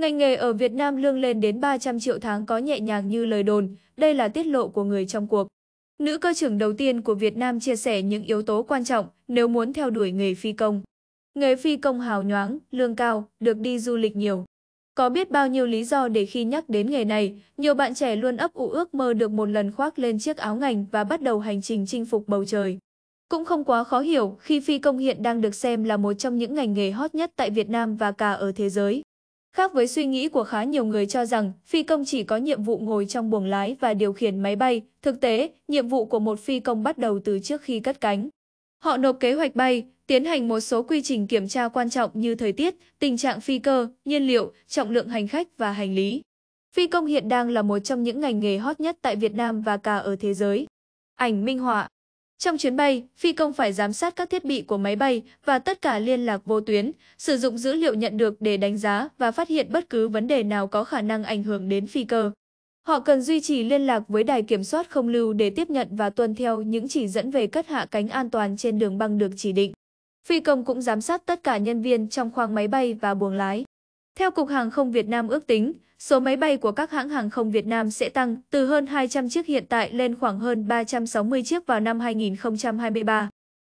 Ngành nghề ở Việt Nam lương lên đến 300 triệu tháng có nhẹ nhàng như lời đồn, đây là tiết lộ của người trong cuộc. Nữ cơ trưởng đầu tiên của Việt Nam chia sẻ những yếu tố quan trọng nếu muốn theo đuổi nghề phi công. Nghề phi công hào nhoáng, lương cao, được đi du lịch nhiều. Có biết bao nhiêu lý do để khi nhắc đến nghề này, nhiều bạn trẻ luôn ấp ủ ước mơ được một lần khoác lên chiếc áo ngành và bắt đầu hành trình chinh phục bầu trời. Cũng không quá khó hiểu khi phi công hiện đang được xem là một trong những ngành nghề hot nhất tại Việt Nam và cả ở thế giới. Khác với suy nghĩ của khá nhiều người cho rằng phi công chỉ có nhiệm vụ ngồi trong buồng lái và điều khiển máy bay, thực tế, nhiệm vụ của một phi công bắt đầu từ trước khi cất cánh. Họ nộp kế hoạch bay, tiến hành một số quy trình kiểm tra quan trọng như thời tiết, tình trạng phi cơ, nhiên liệu, trọng lượng hành khách và hành lý. Phi công hiện đang là một trong những ngành nghề hot nhất tại Việt Nam và cả ở thế giới. Ảnh minh họa trong chuyến bay, phi công phải giám sát các thiết bị của máy bay và tất cả liên lạc vô tuyến, sử dụng dữ liệu nhận được để đánh giá và phát hiện bất cứ vấn đề nào có khả năng ảnh hưởng đến phi cơ. Họ cần duy trì liên lạc với đài kiểm soát không lưu để tiếp nhận và tuân theo những chỉ dẫn về cất hạ cánh an toàn trên đường băng được chỉ định. Phi công cũng giám sát tất cả nhân viên trong khoang máy bay và buồng lái. Theo Cục Hàng không Việt Nam ước tính, số máy bay của các hãng hàng không Việt Nam sẽ tăng từ hơn 200 chiếc hiện tại lên khoảng hơn 360 chiếc vào năm 2023.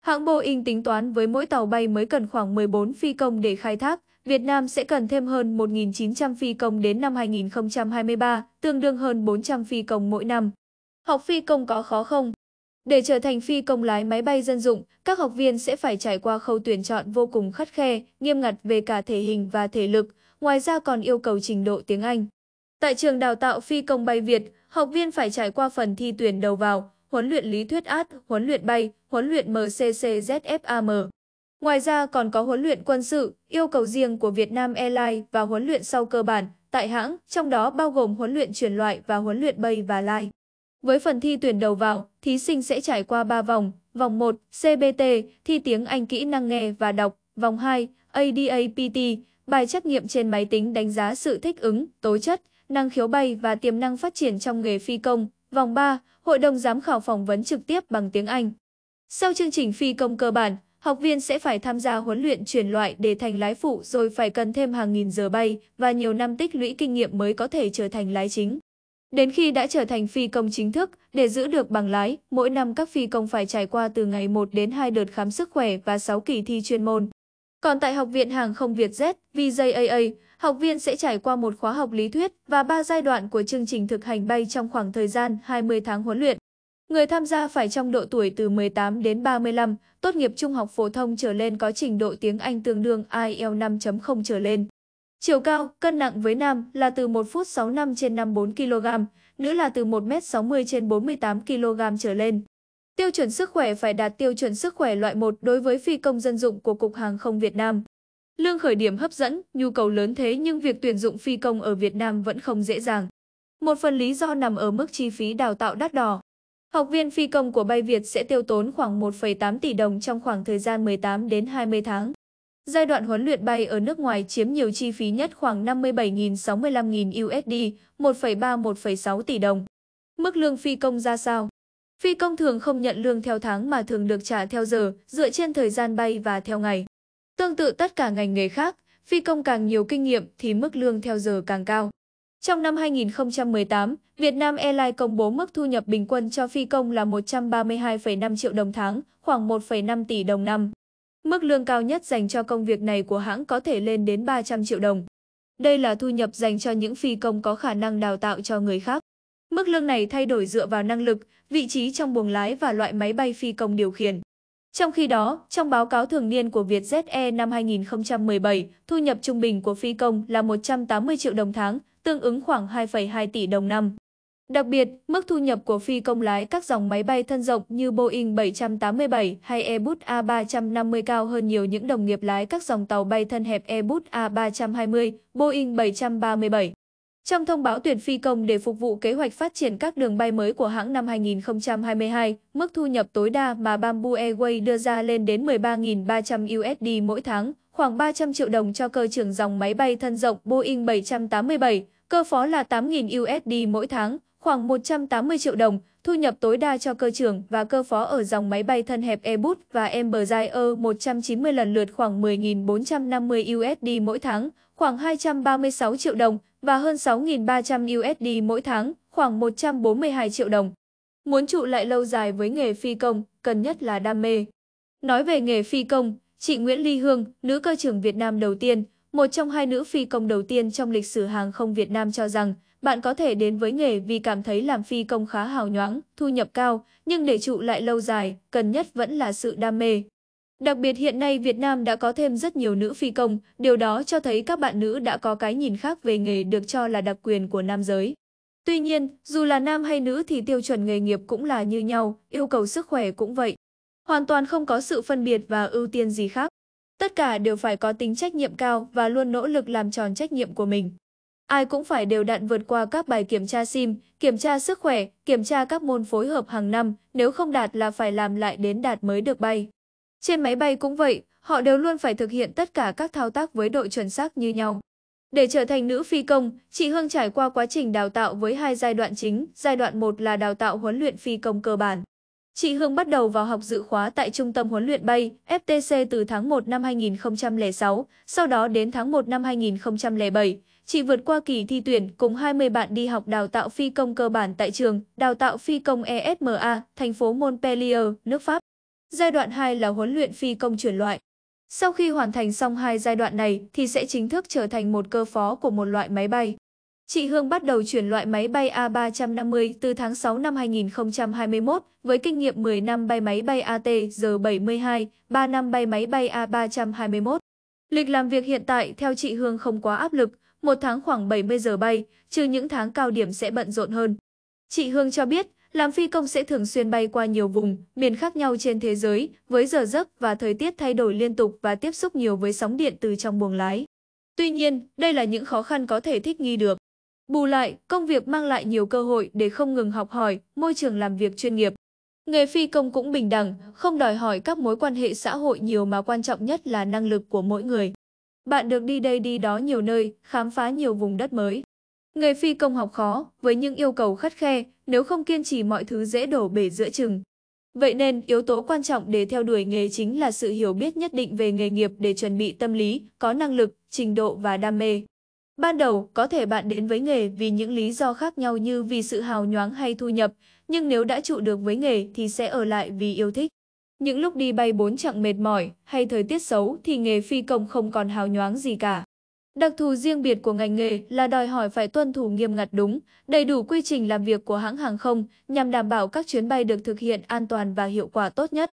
Hãng Boeing tính toán với mỗi tàu bay mới cần khoảng 14 phi công để khai thác, Việt Nam sẽ cần thêm hơn 1.900 phi công đến năm 2023, tương đương hơn 400 phi công mỗi năm. Học phi công có khó không? Để trở thành phi công lái máy bay dân dụng, các học viên sẽ phải trải qua khâu tuyển chọn vô cùng khắt khe, nghiêm ngặt về cả thể hình và thể lực, ngoài ra còn yêu cầu trình độ tiếng Anh. Tại trường đào tạo phi công bay Việt, học viên phải trải qua phần thi tuyển đầu vào, huấn luyện lý thuyết át, huấn luyện bay, huấn luyện MCCZFAM. Ngoài ra còn có huấn luyện quân sự, yêu cầu riêng của Việt Nam Airlines và huấn luyện sau cơ bản tại hãng, trong đó bao gồm huấn luyện chuyển loại và huấn luyện bay và lai. Với phần thi tuyển đầu vào, thí sinh sẽ trải qua 3 vòng, vòng 1 CBT, thi tiếng Anh kỹ năng nghe và đọc, vòng 2 ADAPT, bài trắc nghiệm trên máy tính đánh giá sự thích ứng, tố chất, năng khiếu bay và tiềm năng phát triển trong nghề phi công, vòng 3 hội đồng giám khảo phỏng vấn trực tiếp bằng tiếng Anh. Sau chương trình phi công cơ bản, học viên sẽ phải tham gia huấn luyện chuyển loại để thành lái phụ rồi phải cần thêm hàng nghìn giờ bay và nhiều năm tích lũy kinh nghiệm mới có thể trở thành lái chính. Đến khi đã trở thành phi công chính thức, để giữ được bằng lái, mỗi năm các phi công phải trải qua từ ngày 1 đến 2 đợt khám sức khỏe và 6 kỳ thi chuyên môn. Còn tại Học viện Hàng không Việt Z VJAA, học viên sẽ trải qua một khóa học lý thuyết và 3 giai đoạn của chương trình thực hành bay trong khoảng thời gian 20 tháng huấn luyện. Người tham gia phải trong độ tuổi từ 18 đến 35, tốt nghiệp trung học phổ thông trở lên có trình độ tiếng Anh tương đương IEL 5.0 trở lên. Chiều cao, cân nặng với nam là từ 1 phút 65 trên 54 kg, nữ là từ 1m60 trên 48 kg trở lên. Tiêu chuẩn sức khỏe phải đạt tiêu chuẩn sức khỏe loại 1 đối với phi công dân dụng của Cục Hàng không Việt Nam. Lương khởi điểm hấp dẫn, nhu cầu lớn thế nhưng việc tuyển dụng phi công ở Việt Nam vẫn không dễ dàng. Một phần lý do nằm ở mức chi phí đào tạo đắt đỏ. Học viên phi công của Bay Việt sẽ tiêu tốn khoảng 1,8 tỷ đồng trong khoảng thời gian 18 đến 20 tháng. Giai đoạn huấn luyện bay ở nước ngoài chiếm nhiều chi phí nhất khoảng 57.000-65.000 USD, 1,3-1,6 tỷ đồng. Mức lương phi công ra sao? Phi công thường không nhận lương theo tháng mà thường được trả theo giờ, dựa trên thời gian bay và theo ngày. Tương tự tất cả ngành nghề khác, phi công càng nhiều kinh nghiệm thì mức lương theo giờ càng cao. Trong năm 2018, Việt Nam Airlines công bố mức thu nhập bình quân cho phi công là 132,5 triệu đồng tháng, khoảng 1,5 tỷ đồng năm. Mức lương cao nhất dành cho công việc này của hãng có thể lên đến 300 triệu đồng. Đây là thu nhập dành cho những phi công có khả năng đào tạo cho người khác. Mức lương này thay đổi dựa vào năng lực, vị trí trong buồng lái và loại máy bay phi công điều khiển. Trong khi đó, trong báo cáo thường niên của Vietjet Air năm 2017, thu nhập trung bình của phi công là 180 triệu đồng tháng, tương ứng khoảng 2,2 tỷ đồng năm. Đặc biệt, mức thu nhập của phi công lái các dòng máy bay thân rộng như Boeing 787 hay Airbus A350 cao hơn nhiều những đồng nghiệp lái các dòng tàu bay thân hẹp Airbus A320, Boeing 737. Trong thông báo tuyển phi công để phục vụ kế hoạch phát triển các đường bay mới của hãng năm 2022, mức thu nhập tối đa mà Bamboo Airways đưa ra lên đến 13.300 USD mỗi tháng, khoảng 300 triệu đồng cho cơ trưởng dòng máy bay thân rộng Boeing 787, cơ phó là 8.000 USD mỗi tháng, khoảng 180 triệu đồng, thu nhập tối đa cho cơ trưởng và cơ phó ở dòng máy bay thân hẹp Airbus và Embraer 190 lần lượt khoảng 10.450 USD mỗi tháng, khoảng 236 triệu đồng và hơn 6.300 USD mỗi tháng, khoảng 142 triệu đồng. Muốn trụ lại lâu dài với nghề phi công, cần nhất là đam mê. Nói về nghề phi công, chị Nguyễn Ly Hương, nữ cơ trưởng Việt Nam đầu tiên, một trong hai nữ phi công đầu tiên trong lịch sử hàng không Việt Nam cho rằng, bạn có thể đến với nghề vì cảm thấy làm phi công khá hào nhoáng, thu nhập cao, nhưng để trụ lại lâu dài, cần nhất vẫn là sự đam mê. Đặc biệt hiện nay Việt Nam đã có thêm rất nhiều nữ phi công, điều đó cho thấy các bạn nữ đã có cái nhìn khác về nghề được cho là đặc quyền của nam giới. Tuy nhiên, dù là nam hay nữ thì tiêu chuẩn nghề nghiệp cũng là như nhau, yêu cầu sức khỏe cũng vậy. Hoàn toàn không có sự phân biệt và ưu tiên gì khác. Tất cả đều phải có tính trách nhiệm cao và luôn nỗ lực làm tròn trách nhiệm của mình. Ai cũng phải đều đặn vượt qua các bài kiểm tra SIM, kiểm tra sức khỏe, kiểm tra các môn phối hợp hàng năm, nếu không đạt là phải làm lại đến đạt mới được bay. Trên máy bay cũng vậy, họ đều luôn phải thực hiện tất cả các thao tác với độ chuẩn xác như nhau. Để trở thành nữ phi công, chị Hương trải qua quá trình đào tạo với hai giai đoạn chính. Giai đoạn 1 là đào tạo huấn luyện phi công cơ bản. Chị Hương bắt đầu vào học dự khóa tại Trung tâm huấn luyện bay FTC từ tháng 1 năm 2006, sau đó đến tháng 1 năm 2007, chị vượt qua kỳ thi tuyển cùng 20 bạn đi học đào tạo phi công cơ bản tại trường Đào tạo phi công ESMA, thành phố Montpellier, nước Pháp. Giai đoạn 2 là huấn luyện phi công chuyển loại. Sau khi hoàn thành xong hai giai đoạn này thì sẽ chính thức trở thành một cơ phó của một loại máy bay. Chị Hương bắt đầu chuyển loại máy bay A350 từ tháng 6 năm 2021 với kinh nghiệm 10 năm bay máy bay ATG-72, 3 năm bay máy bay A321. Lịch làm việc hiện tại theo chị Hương không quá áp lực, một tháng khoảng 70 giờ bay, trừ những tháng cao điểm sẽ bận rộn hơn. Chị Hương cho biết, làm phi công sẽ thường xuyên bay qua nhiều vùng, miền khác nhau trên thế giới, với giờ giấc và thời tiết thay đổi liên tục và tiếp xúc nhiều với sóng điện từ trong buồng lái. Tuy nhiên, đây là những khó khăn có thể thích nghi được. Bù lại, công việc mang lại nhiều cơ hội để không ngừng học hỏi, môi trường làm việc chuyên nghiệp. Nghề phi công cũng bình đẳng, không đòi hỏi các mối quan hệ xã hội nhiều mà quan trọng nhất là năng lực của mỗi người. Bạn được đi đây đi đó nhiều nơi, khám phá nhiều vùng đất mới. Nghề phi công học khó, với những yêu cầu khắt khe, nếu không kiên trì mọi thứ dễ đổ bể giữa chừng. Vậy nên, yếu tố quan trọng để theo đuổi nghề chính là sự hiểu biết nhất định về nghề nghiệp để chuẩn bị tâm lý, có năng lực, trình độ và đam mê. Ban đầu, có thể bạn đến với nghề vì những lý do khác nhau như vì sự hào nhoáng hay thu nhập, nhưng nếu đã trụ được với nghề thì sẽ ở lại vì yêu thích. Những lúc đi bay bốn chặng mệt mỏi hay thời tiết xấu thì nghề phi công không còn hào nhoáng gì cả. Đặc thù riêng biệt của ngành nghề là đòi hỏi phải tuân thủ nghiêm ngặt đúng, đầy đủ quy trình làm việc của hãng hàng không nhằm đảm bảo các chuyến bay được thực hiện an toàn và hiệu quả tốt nhất.